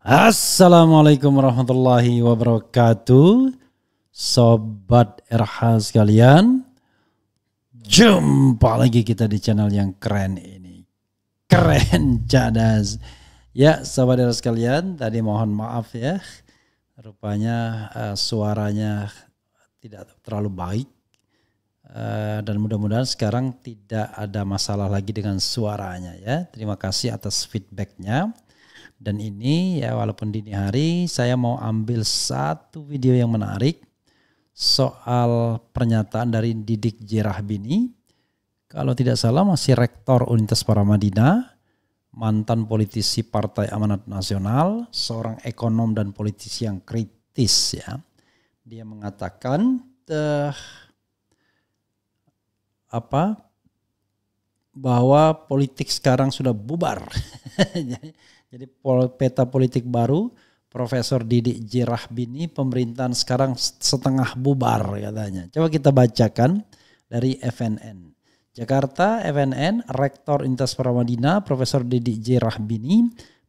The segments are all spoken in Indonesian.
Assalamualaikum warahmatullahi wabarakatuh Sobat RH sekalian Jumpa lagi kita di channel yang keren ini Keren cadas Ya sobat RH sekalian tadi mohon maaf ya Rupanya uh, suaranya tidak terlalu baik uh, Dan mudah-mudahan sekarang tidak ada masalah lagi dengan suaranya ya Terima kasih atas feedbacknya dan ini ya walaupun dini hari saya mau ambil satu video yang menarik soal pernyataan dari Didik Jerahbini. Kalau tidak salah masih rektor Universitas Paramadina, mantan politisi Partai Amanat Nasional, seorang ekonom dan politisi yang kritis ya. Dia mengatakan teh apa bahwa politik sekarang sudah bubar. Jadi peta politik baru Profesor Didik Jirahbini pemerintahan sekarang setengah bubar katanya. Coba kita bacakan dari FNN. Jakarta FNN Rektor Intas Pramadina Profesor Didik Jirahbini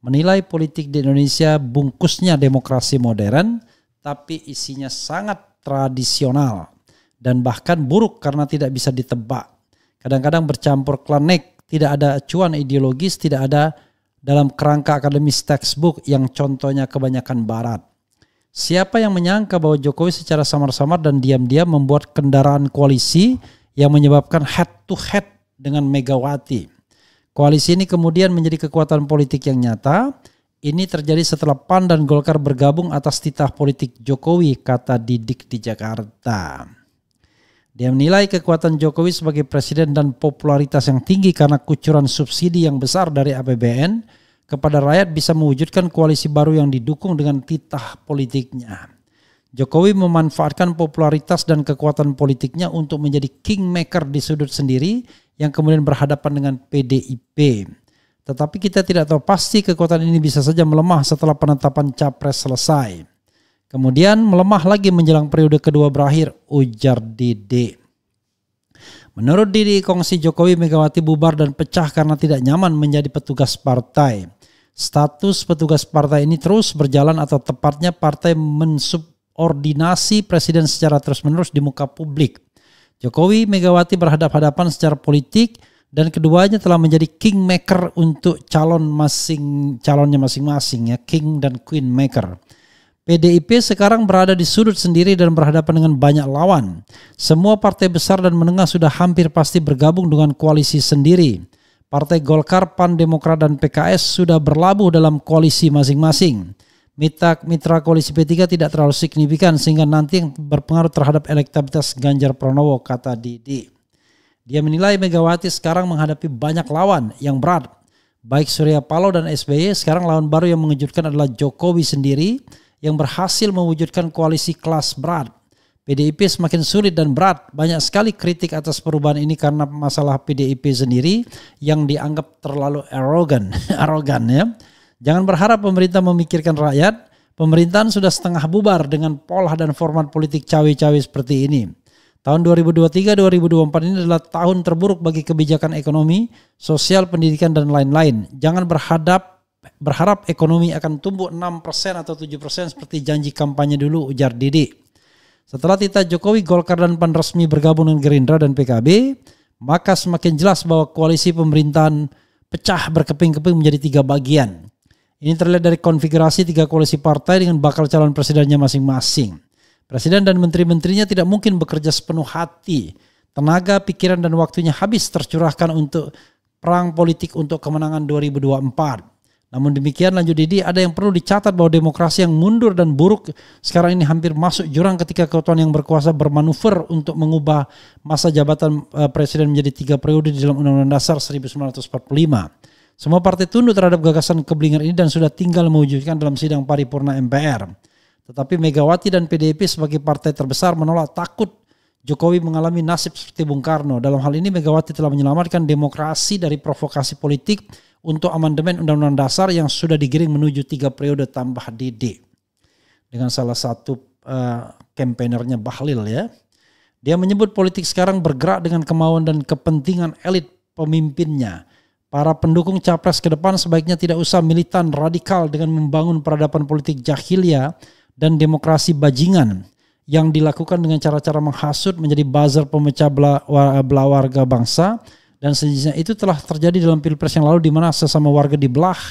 menilai politik di Indonesia bungkusnya demokrasi modern tapi isinya sangat tradisional dan bahkan buruk karena tidak bisa ditebak. Kadang-kadang bercampur klenek tidak ada acuan ideologis, tidak ada dalam kerangka akademis textbook yang contohnya kebanyakan barat. Siapa yang menyangka bahwa Jokowi secara samar-samar dan diam-diam membuat kendaraan koalisi yang menyebabkan head to head dengan Megawati. Koalisi ini kemudian menjadi kekuatan politik yang nyata. Ini terjadi setelah PAN dan Golkar bergabung atas titah politik Jokowi, kata Didik di Jakarta. Dia menilai kekuatan Jokowi sebagai presiden dan popularitas yang tinggi karena kucuran subsidi yang besar dari APBN kepada rakyat bisa mewujudkan koalisi baru yang didukung dengan titah politiknya. Jokowi memanfaatkan popularitas dan kekuatan politiknya untuk menjadi kingmaker di sudut sendiri yang kemudian berhadapan dengan PDIP. Tetapi kita tidak tahu pasti kekuatan ini bisa saja melemah setelah penetapan capres selesai. Kemudian melemah lagi menjelang periode kedua berakhir, ujar Didi. Menurut Didi, kongsi Jokowi Megawati bubar dan pecah karena tidak nyaman menjadi petugas partai. Status petugas partai ini terus berjalan atau tepatnya partai mensubordinasi presiden secara terus-menerus di muka publik. Jokowi Megawati berhadap-hadapan secara politik dan keduanya telah menjadi kingmaker untuk calon masing calonnya masing-masing ya, king dan queen maker. PDIP sekarang berada di sudut sendiri dan berhadapan dengan banyak lawan. Semua partai besar dan menengah sudah hampir pasti bergabung dengan koalisi sendiri. Partai Golkar, PAN, Demokrat, dan PKS sudah berlabuh dalam koalisi masing-masing. Mitra, mitra koalisi P3 tidak terlalu signifikan sehingga nanti berpengaruh terhadap elektabilitas Ganjar Pranowo, kata Didi. Dia menilai Megawati sekarang menghadapi banyak lawan yang berat. Baik Surya Paloh dan SBY, sekarang lawan baru yang mengejutkan adalah Jokowi sendiri yang berhasil mewujudkan koalisi kelas berat. PDIP semakin sulit dan berat. Banyak sekali kritik atas perubahan ini karena masalah PDIP sendiri yang dianggap terlalu arogan, arogan ya. Jangan berharap pemerintah memikirkan rakyat. Pemerintahan sudah setengah bubar dengan pola dan format politik cawe-cawe seperti ini. Tahun 2023-2024 ini adalah tahun terburuk bagi kebijakan ekonomi, sosial, pendidikan, dan lain-lain. Jangan berhadap berharap ekonomi akan tumbuh 6% atau 7% seperti janji kampanye dulu ujar Didi. Setelah tita Jokowi, Golkar dan PAN resmi bergabung dengan Gerindra dan PKB, maka semakin jelas bahwa koalisi pemerintahan pecah berkeping-keping menjadi tiga bagian. Ini terlihat dari konfigurasi tiga koalisi partai dengan bakal calon presidennya masing-masing. Presiden dan menteri-menterinya tidak mungkin bekerja sepenuh hati. Tenaga, pikiran, dan waktunya habis tercurahkan untuk perang politik untuk kemenangan 2024. Namun demikian lanjut Didi, ada yang perlu dicatat bahwa demokrasi yang mundur dan buruk sekarang ini hampir masuk jurang ketika kekuatan yang berkuasa bermanuver untuk mengubah masa jabatan eh, presiden menjadi tiga periode di dalam Undang-Undang Dasar 1945. Semua partai tunduk terhadap gagasan keblinger ini dan sudah tinggal mewujudkan dalam sidang paripurna MPR. Tetapi Megawati dan PDIP sebagai partai terbesar menolak takut Jokowi mengalami nasib seperti Bung Karno. Dalam hal ini Megawati telah menyelamatkan demokrasi dari provokasi politik untuk amandemen Undang-Undang Dasar yang sudah digiring menuju tiga periode tambah DD dengan salah satu uh, Bahlil ya. Dia menyebut politik sekarang bergerak dengan kemauan dan kepentingan elit pemimpinnya. Para pendukung capres ke depan sebaiknya tidak usah militan radikal dengan membangun peradaban politik jahiliyah dan demokrasi bajingan yang dilakukan dengan cara-cara menghasut menjadi buzzer pemecah bela belah warga bangsa dan sejenisnya itu telah terjadi dalam pilpres yang lalu di mana sesama warga dibelah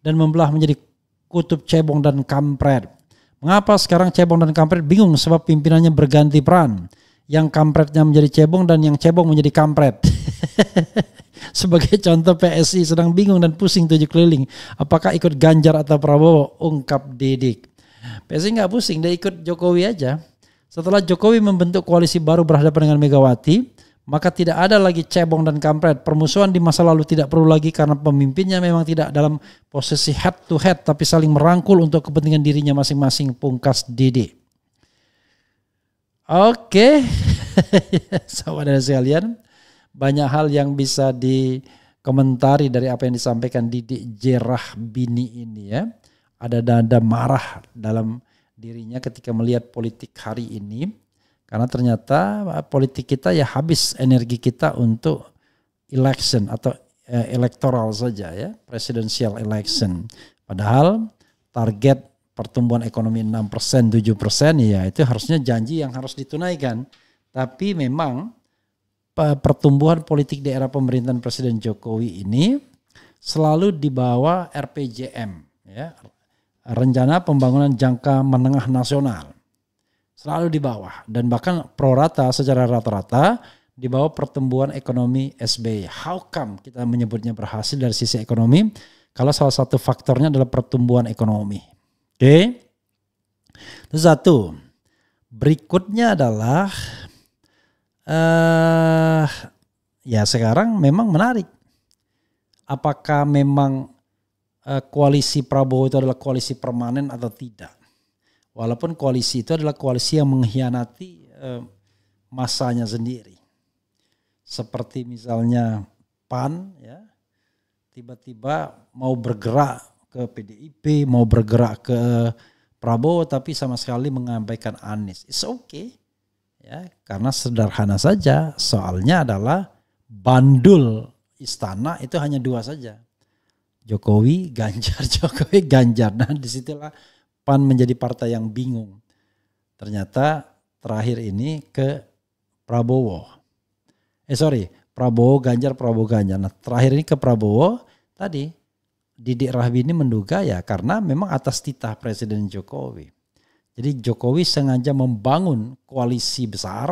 dan membelah menjadi kutub cebong dan kampret. Mengapa sekarang cebong dan kampret bingung sebab pimpinannya berganti peran? Yang kampretnya menjadi cebong dan yang cebong menjadi kampret. Sebagai contoh PSI sedang bingung dan pusing tujuh keliling. Apakah ikut Ganjar atau Prabowo? Ungkap Didik. PSI nggak pusing, dia ikut Jokowi aja. Setelah Jokowi membentuk koalisi baru berhadapan dengan Megawati, maka tidak ada lagi cebong dan kampret. Permusuhan di masa lalu tidak perlu lagi karena pemimpinnya memang tidak dalam posisi head to head tapi saling merangkul untuk kepentingan dirinya masing-masing pungkas Didi. Oke, saudara sekalian, banyak hal yang bisa dikomentari dari apa yang disampaikan Didi Jerah Bini ini ya. Ada dada marah dalam dirinya ketika melihat politik hari ini karena ternyata eh, politik kita ya habis energi kita untuk election atau eh, electoral elektoral saja ya, presidential election. Padahal target pertumbuhan ekonomi 6%, 7% ya itu harusnya janji yang harus ditunaikan. Tapi memang pertumbuhan politik di era pemerintahan Presiden Jokowi ini selalu dibawa RPJM ya, rencana pembangunan jangka menengah nasional selalu di bawah dan bahkan prorata secara rata-rata di bawah pertumbuhan ekonomi SBY. How come kita menyebutnya berhasil dari sisi ekonomi? Kalau salah satu faktornya adalah pertumbuhan ekonomi. Oke. Okay? Itu satu. Berikutnya adalah eh uh, ya sekarang memang menarik. Apakah memang uh, koalisi Prabowo itu adalah koalisi permanen atau tidak? Walaupun koalisi itu adalah koalisi yang mengkhianati eh, masanya sendiri. Seperti misalnya PAN ya tiba-tiba mau bergerak ke PDIP, mau bergerak ke Prabowo tapi sama sekali mengabaikan Anies. It's okay. Ya, karena sederhana saja soalnya adalah bandul istana itu hanya dua saja. Jokowi, Ganjar, Jokowi, Ganjar. Nah, disitulah PAN menjadi partai yang bingung. Ternyata terakhir ini ke Prabowo. Eh sorry, Prabowo Ganjar, Prabowo Ganjar. Nah terakhir ini ke Prabowo tadi Didik Rahbi ini menduga ya karena memang atas titah Presiden Jokowi. Jadi Jokowi sengaja membangun koalisi besar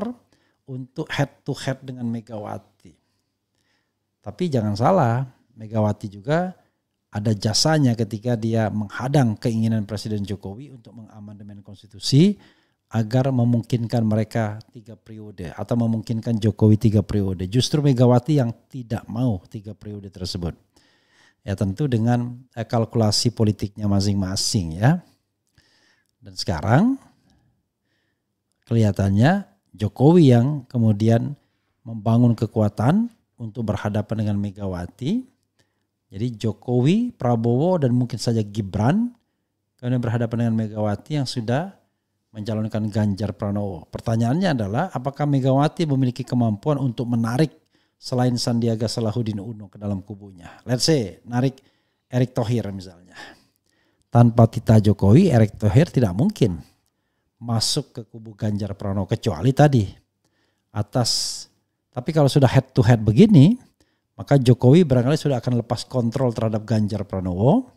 untuk head to head dengan Megawati. Tapi jangan salah, Megawati juga ada jasanya ketika dia menghadang keinginan Presiden Jokowi untuk mengamandemen konstitusi agar memungkinkan mereka tiga periode atau memungkinkan Jokowi tiga periode. Justru Megawati yang tidak mau tiga periode tersebut. Ya tentu dengan eh, kalkulasi politiknya masing-masing ya. Dan sekarang kelihatannya Jokowi yang kemudian membangun kekuatan untuk berhadapan dengan Megawati jadi Jokowi, Prabowo dan mungkin saja Gibran karena berhadapan dengan Megawati yang sudah mencalonkan Ganjar Pranowo. Pertanyaannya adalah apakah Megawati memiliki kemampuan untuk menarik selain Sandiaga Salahuddin Uno ke dalam kubunya. Let's say narik Erick Thohir misalnya. Tanpa tita Jokowi, Erick Thohir tidak mungkin masuk ke kubu Ganjar Pranowo kecuali tadi atas tapi kalau sudah head to head begini, maka Jokowi barangkali sudah akan lepas kontrol terhadap Ganjar Pranowo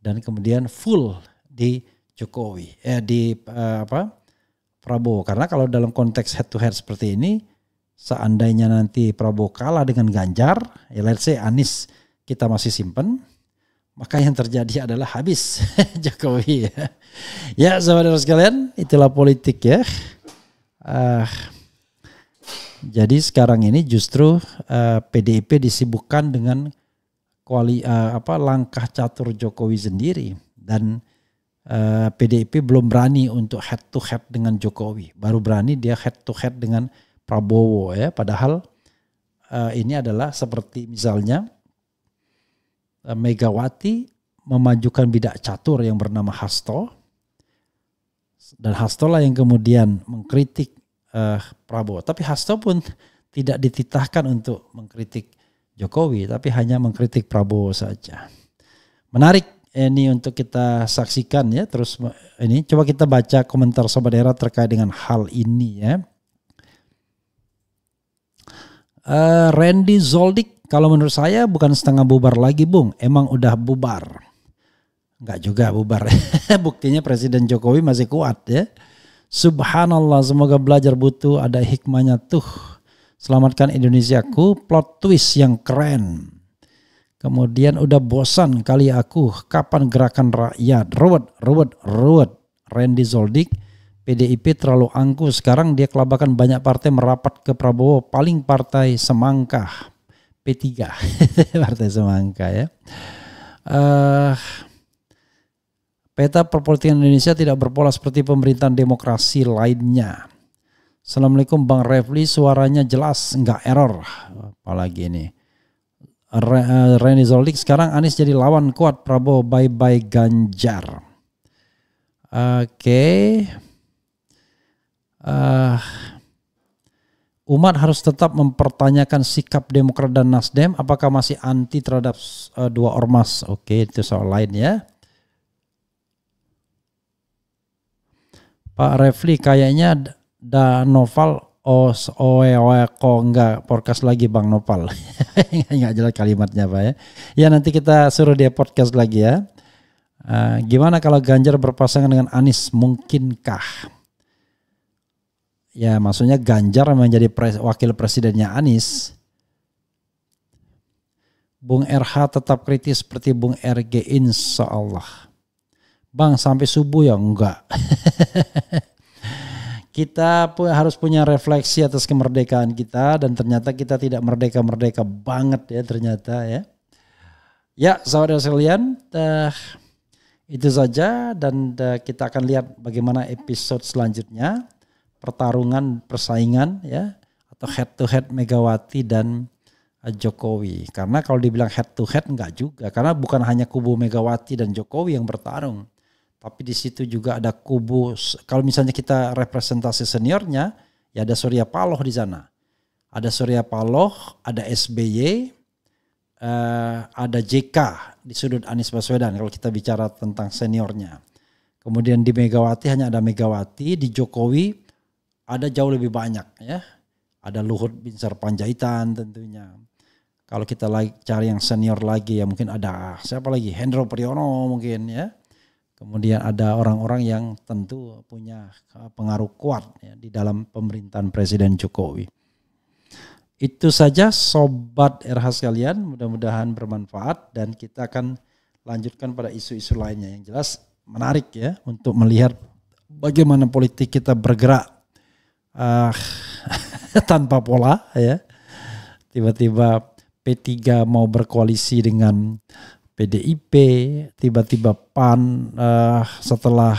dan kemudian full di Jokowi eh, di eh, apa Prabowo karena kalau dalam konteks head to head seperti ini seandainya nanti Prabowo kalah dengan Ganjar ya let's say Anies kita masih simpen maka yang terjadi adalah habis Jokowi ya. Ya saudara sekalian itulah politik ya. Uh, jadi sekarang ini justru uh, eh, PDIP disibukkan dengan kuali uh, apa langkah catur Jokowi sendiri dan uh, eh, PDIP belum berani untuk head to head dengan Jokowi. Baru berani dia head to head dengan Prabowo ya. Padahal uh, ini adalah seperti misalnya uh, Megawati memajukan bidak catur yang bernama Hasto dan Hasto lah yang kemudian mengkritik uh, Prabowo. Tapi Hasto pun tidak dititahkan untuk mengkritik Jokowi, tapi hanya mengkritik Prabowo saja. Menarik ini untuk kita saksikan ya. Terus eh, ini coba kita baca komentar sobat era terkait dengan hal ini ya. Uh, Randy Zoldik, kalau menurut saya bukan setengah bubar lagi, Bung. Emang udah bubar. Enggak juga bubar. Buktinya Presiden Jokowi masih kuat ya. Subhanallah, semoga belajar butuh ada hikmahnya tuh. Selamatkan Indonesiaku, plot twist yang keren. Kemudian udah bosan kali ya aku, kapan gerakan rakyat? Ruwet, ruwet, ruwet. Randy Zoldik, PDIP terlalu angkuh. Sekarang dia kelabakan banyak partai merapat ke Prabowo, paling partai semangka. P3, partai semangka ya. Uh, Peta perpolitikan Indonesia tidak berpola seperti pemerintahan demokrasi lainnya. Assalamualaikum Bang Refli, suaranya jelas, nggak error. Apalagi ini. Eh, Reni Zoldik, sekarang Anies jadi lawan kuat Prabowo, bye-bye Ganjar. Oke. Okay. Uh, eh, umat harus tetap mempertanyakan sikap Demokrat dan Nasdem apakah masih anti terhadap uh, dua ormas. Oke, okay, itu soal lain ya. Pak Refli kayaknya da Noval os oe oe ko enggak podcast lagi Bang Nopal. enggak jelas kalimatnya Pak ya. Ya nanti kita suruh dia podcast lagi ya. Uh, gimana kalau Ganjar berpasangan dengan Anies mungkinkah? Ya maksudnya Ganjar menjadi pres wakil presidennya Anies. Bung RH tetap kritis seperti Bung RG insya Allah. Bang sampai subuh ya enggak. kita pun harus punya refleksi atas kemerdekaan kita dan ternyata kita tidak merdeka-merdeka banget ya ternyata ya. Ya, saudara sekalian, uh, itu saja dan uh, kita akan lihat bagaimana episode selanjutnya pertarungan persaingan ya atau head to head Megawati dan eh, Jokowi. Karena kalau dibilang head to head enggak juga karena bukan hanya kubu Megawati dan Jokowi yang bertarung tapi di situ juga ada kubu kalau misalnya kita representasi seniornya ya ada Surya Paloh di sana ada Surya Paloh ada SBY eh, ada JK di sudut Anies Baswedan kalau kita bicara tentang seniornya kemudian di Megawati hanya ada Megawati di Jokowi ada jauh lebih banyak ya ada Luhut Binsar Panjaitan tentunya kalau kita cari yang senior lagi ya mungkin ada siapa lagi Hendro Priyono mungkin ya Kemudian ada orang-orang yang tentu punya pengaruh kuat ya, di dalam pemerintahan Presiden Jokowi. Itu saja sobat RH sekalian, mudah-mudahan bermanfaat dan kita akan lanjutkan pada isu-isu lainnya yang jelas menarik ya untuk melihat bagaimana politik kita bergerak uh, tanpa pola ya. Tiba-tiba P3 mau berkoalisi dengan PDIP, tiba-tiba PAN uh, setelah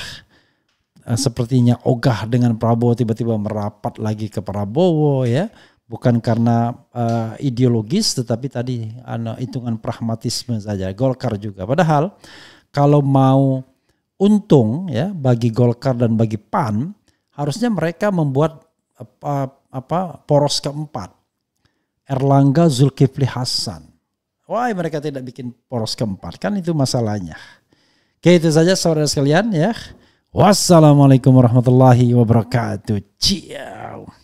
uh, sepertinya ogah dengan Prabowo tiba-tiba merapat lagi ke Prabowo ya, bukan karena uh, ideologis tetapi tadi uh, hitungan pragmatisme saja. Golkar juga. Padahal kalau mau untung ya bagi Golkar dan bagi PAN harusnya mereka membuat apa, apa poros keempat Erlangga Zulkifli Hasan Why mereka tidak bikin poros keempat? Kan itu masalahnya. Oke itu saja saudara sekalian ya. Wassalamualaikum warahmatullahi wabarakatuh. Ciao.